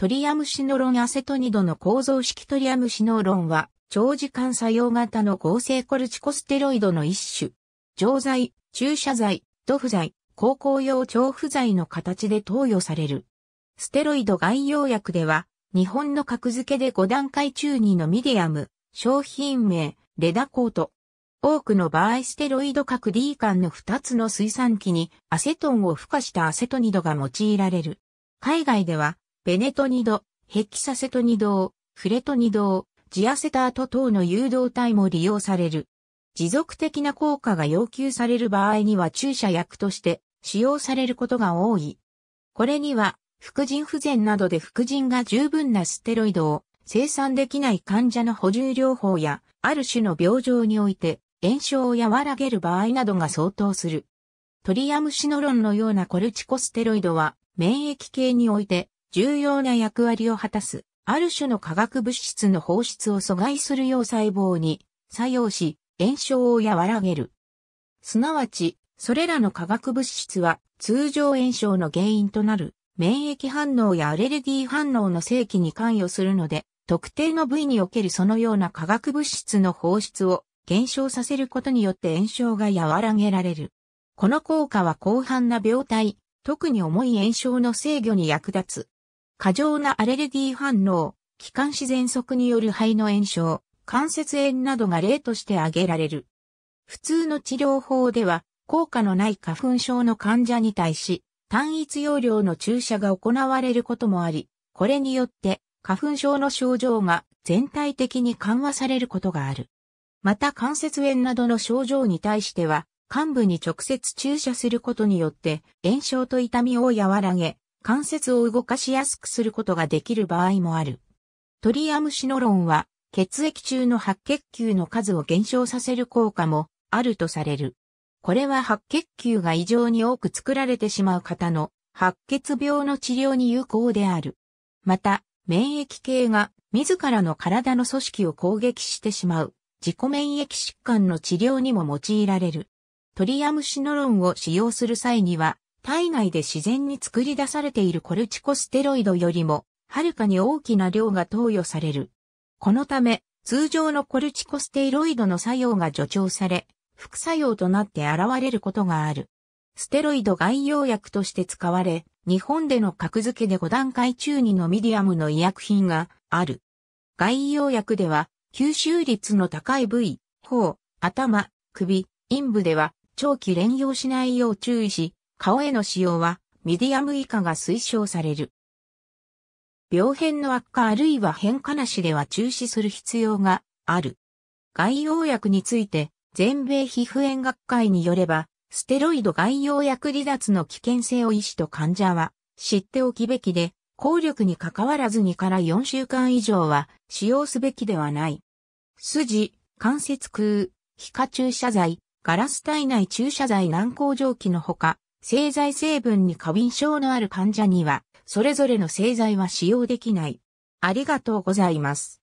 トリアムシノロンアセトニドの構造式トリアムシノロンは、長時間作用型の合成コルチコステロイドの一種。錠剤、注射剤、塗布剤、高校用調布剤の形で投与される。ステロイド外用薬では、日本の格付けで5段階中2のミディアム、商品名、レダコート。多くの場合ステロイド核 D 間の2つの水産機にアセトンを付加したアセトニドが用いられる。海外ではベネトニド、ヘキサセトニド、フレトニド、ジアセタート等の誘導体も利用される。持続的な効果が要求される場合には注射薬として使用されることが多い。これには、副腎不全などで副腎が十分なステロイドを生産できない患者の補充療法や、ある種の病状において炎症を和らげる場合などが相当する。トリアムシノロンのようなコルチコステロイドは免疫系において重要な役割を果たす、ある種の化学物質の放出を阻害するよう細胞に作用し、炎症を和らげる。すなわち、それらの化学物質は通常炎症の原因となる免疫反応やアレルギー反応の正規に関与するので、特定の部位におけるそのような化学物質の放出を減少させることによって炎症が和らげられる。この効果は広範な病態、特に重い炎症の制御に役立つ。過剰なアレルギー反応、気管支喘息による肺の炎症、関節炎などが例として挙げられる。普通の治療法では、効果のない花粉症の患者に対し、単一容量の注射が行われることもあり、これによって花粉症の症状が全体的に緩和されることがある。また関節炎などの症状に対しては、患部に直接注射することによって炎症と痛みを和らげ、関節を動かしやすくすることができる場合もある。トリアムシノロンは血液中の白血球の数を減少させる効果もあるとされる。これは白血球が異常に多く作られてしまう方の白血病の治療に有効である。また、免疫系が自らの体の組織を攻撃してしまう自己免疫疾患の治療にも用いられる。トリアムシノロンを使用する際には体内で自然に作り出されているコルチコステロイドよりも、はるかに大きな量が投与される。このため、通常のコルチコステロイドの作用が助長され、副作用となって現れることがある。ステロイド外用薬として使われ、日本での格付けで5段階中2のミディアムの医薬品がある。外用薬では、吸収率の高い部位、頬、頭、首、陰部では、長期連用しないよう注意し、顔への使用はミディアム以下が推奨される。病変の悪化あるいは変化なしでは中止する必要がある。外用薬について、全米皮膚炎学会によれば、ステロイド外用薬離脱の危険性を医師と患者は知っておきべきで、効力に関わらず2から4週間以上は使用すべきではない。筋、関節空、皮下注射剤、ガラス体内注射剤軟膏蒸気のほか、製剤成分に過敏症のある患者には、それぞれの製剤は使用できない。ありがとうございます。